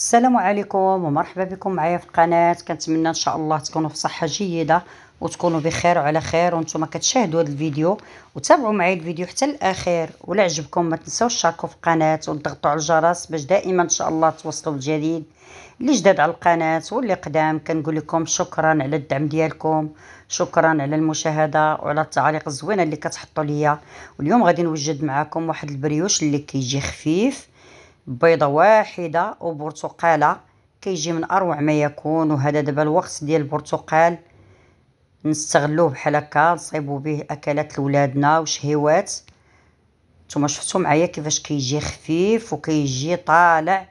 السلام عليكم ومرحبا بكم معايا في القناه كنتمنى ان شاء الله تكونوا في صحه جيده وتكونوا بخير وعلى خير وانتم كتشاهدوا هذا الفيديو وتابعوا معايا الفيديو حتى الاخير ولا عجبكم ما تنساوش تشاركوا في القناه وتضغطوا على الجرس باش دائما ان شاء الله توصلوا الجديد اللي جداد على القناه واللي قدام كنقول لكم شكرا على الدعم ديالكم شكرا على المشاهده وعلى التعاليق الزوينه اللي كتحطوا ليا واليوم غادي نوجد معكم واحد البريوش اللي كيجي خفيف بيضه واحده وبرتقاله كيجي من اروع ما يكون وهذا دابا الوقت ديال البرتقال نستغلوه بحال هكا نصيبو به اكلات لولادنا وشهيوات نتوما شفتو معايا كيفاش كيجي خفيف وكيجي طالع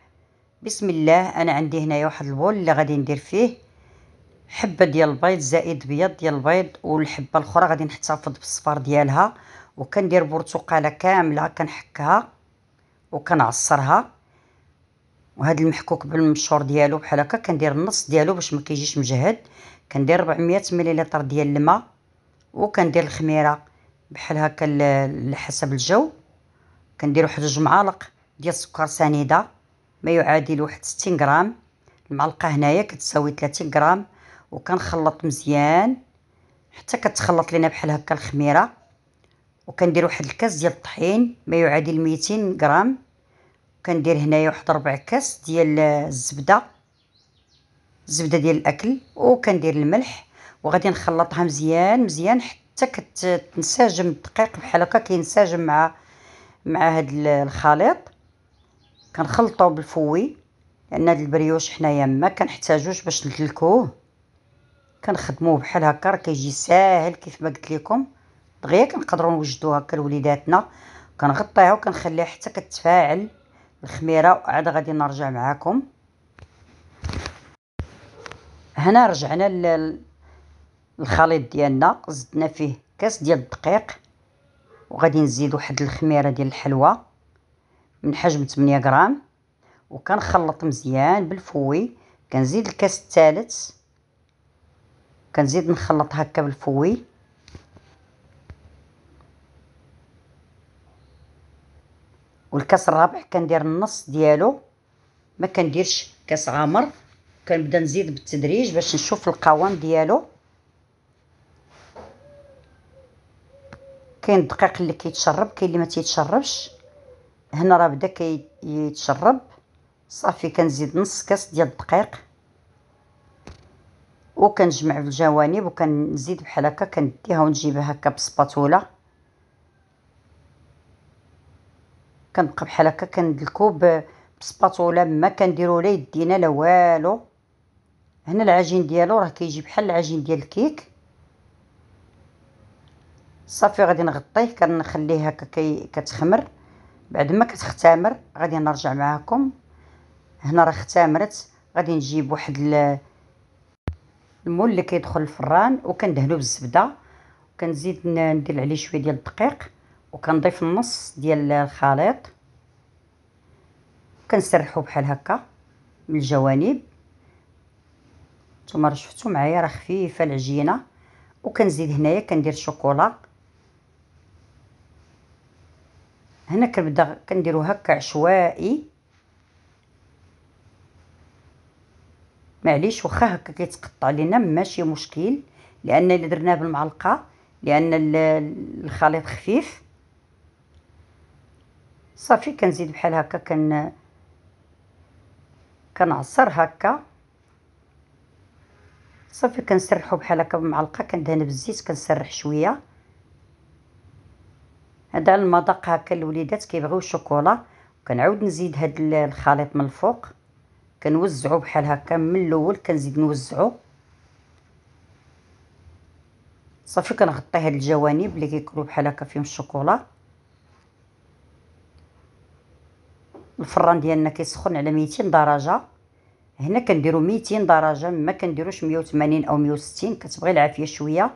بسم الله انا عندي هنايا واحد البول اللي غادي ندير فيه حبه ديال البيض زائد بيض ديال البيض والحبه الاخرى غادي نحتفظ بالصفار ديالها وكندير برتقاله كامله كنحكها وكنعصرها وهذا المحكوك بالمشور ديالو بحال هكا كندير النص ديالو باش ما كيجيش مجهد كندير 400 مليلتر ديال الماء وكندير الخميره بحال هكا حسب الجو كندير واحد جوج معالق ديال السكر سنيده ما يعادل واحد 60 غرام المعلقه هنايا كتساوي 30 غرام وكنخلط مزيان حتى كتخلط لينا بحال هكا الخميره وكندير واحد الكاس ديال الطحين ما يعادل 200 غرام وكندير هنايا واحد ربع كاس ديال الزبده الزبده ديال الاكل وكندير الملح وغادي نخلطها مزيان مزيان حتى كتنسجم الدقيق بحال هكا كينسجم مع مع هاد الخليط كنخلطو بالفوي لان هاد البريوش حنايا ما كنحتاجوش باش نتلكوه كنخدموه بحال هكا راه كيجي ساهل كيف ما قلت لكم دغيا كنقدروا نوجدوها هكا لوليداتنا كنغطيها وكنخليها حتى كتفاعل الخميره وعاد غادي نرجع معاكم هنا رجعنا للخليط ديالنا زدنا فيه كاس ديال الدقيق وغادي نزيد واحد الخميره ديال الحلوى من حجم 8 غرام وكنخلط مزيان بالفوي كنزيد الكاس الثالث كنزيد نخلط هكا بالفوي والكاس الرابع كندير النص ديالو ما كنديرش كاس عامر كنبدا نزيد بالتدريج باش نشوف القوام ديالو كاين الدقيق اللي كيتشرب كاين اللي ما تيتشربش هنا راه بدا كيتشرب صافي كنزيد نص كاس ديال الدقيق وكنجمع في الجوانب وكنزيد بحال هكا كنديها ونجيبها هكا بسباتولا كنبقى بحال هكا كندلكو بسباطولا ما كنديرو لا يدينا لا والو هنا العجين ديالو راه كيجي بحال العجين ديال الكيك صافي غادي نغطيه كنخليه هكا كي كتخمر بعد ما كتختمر غادي نرجع معاكم هنا راه اختمرت غادي نجيب واحد المول اللي كيدخل الفران وكندهنو بالزبده وكنزيد ندير عليه شويه ديال الدقيق وكنضيف النص ديال الخليط كنسرحو بحال هكا من الجوانب نتوما شفتو معايا راه خفيفه العجينه وكنزيد هنايا كندير شوكولا هنا كنبدا كنديرو هكا عشوائي معليش واخا هكا كيتقطع لينا ماشي مشكل لان الا درناه بالمعلقه لان الخليط خفيف صافي كنزيد بحال هكا كن كنعصر هكا صافي كنسرحو بحال هكا بمعلقه كندهن بالزيت كنسرح شويه هذا المذاق هكا الوليدات كيبغيو الشوكولا كنعاود نزيد هاد الخليط من الفوق كنوزعو بحال هكا من الاول كنزيد نوزعو صافي كنغطي هاد الجوانب اللي كيكونوا بحال هكا فيهم الشوكولا الفران ديالنا كيسخن على 200 درجه هنا كنديرو 200 درجه ما كنديروش 180 او 160 كتبغي العافيه شويه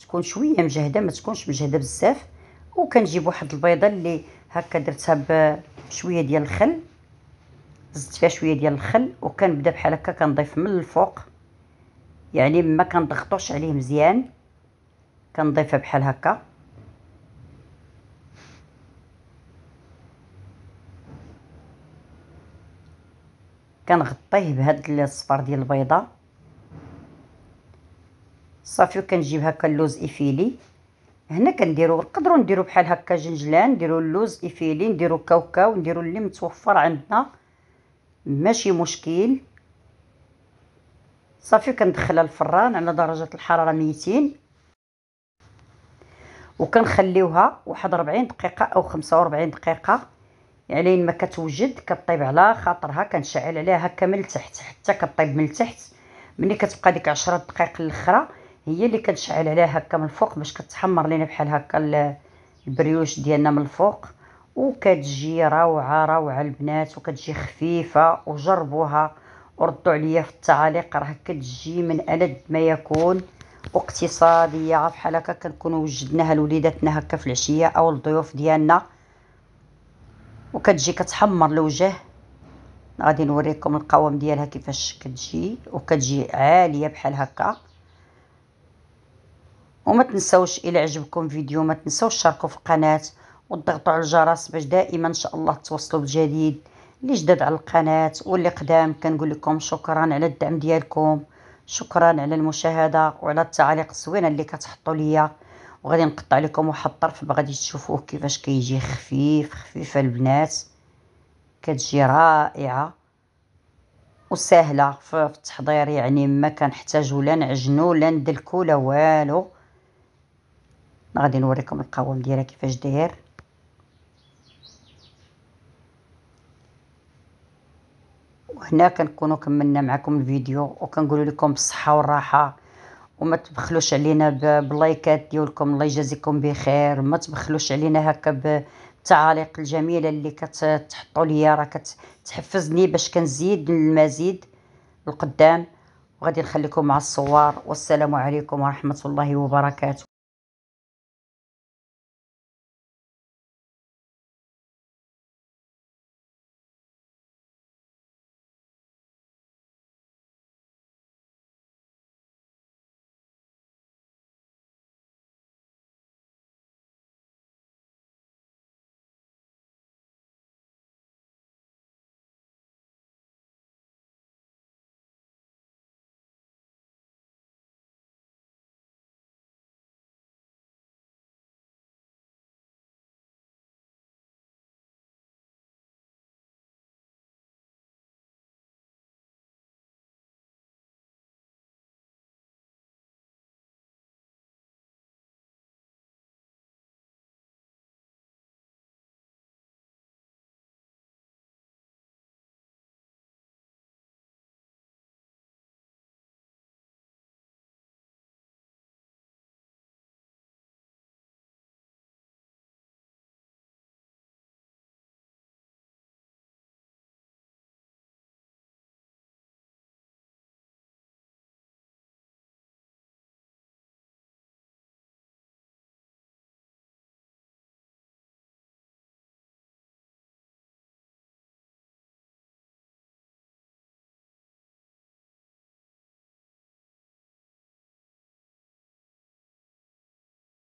تكون شويه مجهده ما تكونش مجهده بزاف وكنجيب واحد البيضه اللي هكا درتها بشويه ديال الخل زدت فيها شويه ديال الخل وكنبدا بحال هكا كنضيف من الفوق يعني ما كنضغطوش عليه مزيان كنضيفها بحال هكا كنغطيه بهاد الصفار ديال البيضه صافي وكنجيب هكا اللوز افيلي هنا كنديرو نقدروا نديرو بحال هكا جنجلان نديرو اللوز افيلي نديرو كاوكاو نديرو اللي متوفر عندنا ماشي مشكل صافي كندخلها الفران على درجه الحراره 200 وكنخليوها واحد 40 دقيقه او 45 دقيقه يعني ما كتوجد كطيب على خاطرها كنشعل عليها هكا من التحت حتى كطيب من التحت ملي كتبقى ديك 10 دقائق الاخرى هي اللي كنشعل عليها هكا من الفوق باش كتحمر لينا بحال هكا البريوش ديالنا من الفوق وكتجي روعه روعه البنات وكتجي خفيفه وجربوها وردوا عليا في التعاليق راه كتجي من ألد ما يكون اقتصاديه بحال هكا كنكونوا وجدناها لوليداتنا هكا في العشيه او الضيوف ديالنا وكتجي كتحمر الوجه غادي نوريكم القوام ديالها كيفاش كتجي وكتجي عاليه بحال هكا وما تنساوش الى عجبكم فيديو ما تنساوش تشاركوا في القناه وتضغطوا على الجرس باش دائما ان شاء الله توصلوا بالجديد اللي جدد على القناه واللي قدام كنقول لكم شكرا على الدعم ديالكم شكرا على المشاهده وعلى التعاليق الزوينه اللي كتحطوا ليا وغادي نقطع لكم واحد الطرف غادي تشوفوه كيفاش كيجي خفيف خفيفه البنات كتجي رائعه وسهله في التحضير يعني ما كنحتاجو لا نعجنو لا ندلكو لا والو غادي نوريكم القوام ديالها كيفاش داير وهنا كنكونوا كملنا معكم الفيديو وكنقول لكم بالصحه والراحه وما تبخلوش علينا باللايكات ديالكم الله يجازيكم بخير ما تبخلوش علينا هكا بالتعاليق الجميله اللي كتحطوا ليا راه كتحفزني باش كنزيد المزيد القدام وغادي نخليكم مع الصور والسلام عليكم ورحمه الله وبركاته